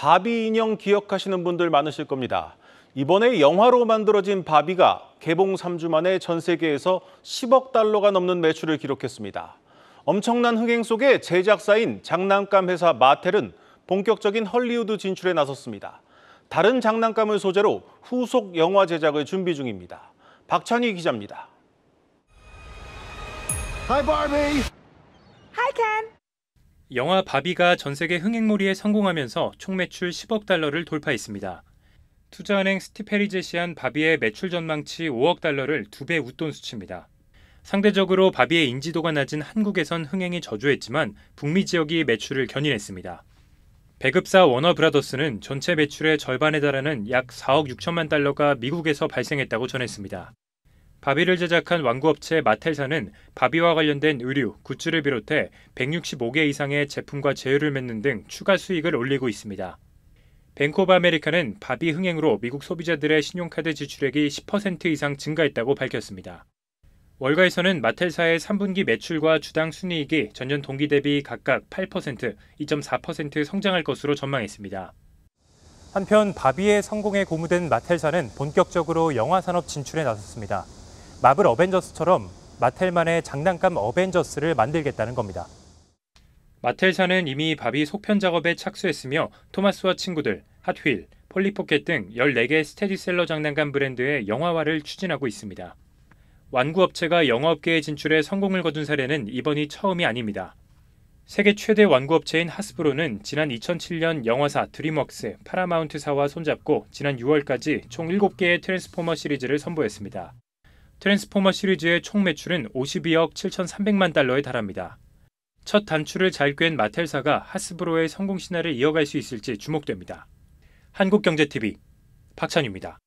바비 인형 기억하시는 분들 많으실 겁니다. 이번에 영화로 만들어진 바비가 개봉 3주 만에 전 세계에서 10억 달러가 넘는 매출을 기록했습니다. 엄청난 흥행 속에 제작사인 장난감 회사 마텔은 본격적인 헐리우드 진출에 나섰습니다. 다른 장난감을 소재로 후속 영화 제작을 준비 중입니다. 박찬희 기자입니다. Hi Barbie. Hi Ken. 영화 바비가 전 세계 흥행몰이에 성공하면서 총 매출 10억 달러를 돌파했습니다. 투자은행 스티페리 제시한 바비의 매출 전망치 5억 달러를 두 배 웃돈 수치입니다. 상대적으로 바비의 인지도가 낮은 한국에선 흥행이 저조했지만 북미 지역이 매출을 견인했습니다. 배급사 워너 브라더스는 전체 매출의 절반에 달하는 약 4억 6천만 달러가 미국에서 발생했다고 전했습니다. 바비를 제작한 완구업체 마텔사는 바비와 관련된 의류, 굿즈를 비롯해 165개 이상의 제품과 제휴를 맺는 등 추가 수익을 올리고 있습니다. 뱅크 오브 아메리카는 바비 흥행으로 미국 소비자들의 신용카드 지출액이 10% 이상 증가했다고 밝혔습니다. 월가에서는 마텔사의 3분기 매출과 주당 순이익이 전년 동기 대비 각각 8%, 2.4% 성장할 것으로 전망했습니다. 한편 바비의 성공에 고무된 마텔사는 본격적으로 영화 산업 진출에 나섰습니다. 마블 어벤져스처럼 마텔만의 장난감 어벤져스를 만들겠다는 겁니다. 마텔사는 이미 바비 속편 작업에 착수했으며 토마스와 친구들, 핫휠, 폴리포켓 등 14개 스테디셀러 장난감 브랜드의 영화화를 추진하고 있습니다. 완구업체가 영화업계에 진출해 성공을 거둔 사례는 이번이 처음이 아닙니다. 세계 최대 완구업체인 하스브로는 지난 2007년 영화사 드림웍스, 파라마운트사와 손잡고 지난 6월까지 총 7개의 트랜스포머 시리즈를 선보였습니다. 트랜스포머 시리즈의 총 매출은 52억 7,300만 달러에 달합니다. 첫 단추를 잘꿰 마텔사가 하스브로의 성공 신화를 이어갈 수 있을지 주목됩니다. 한국경제TV 박찬입니다.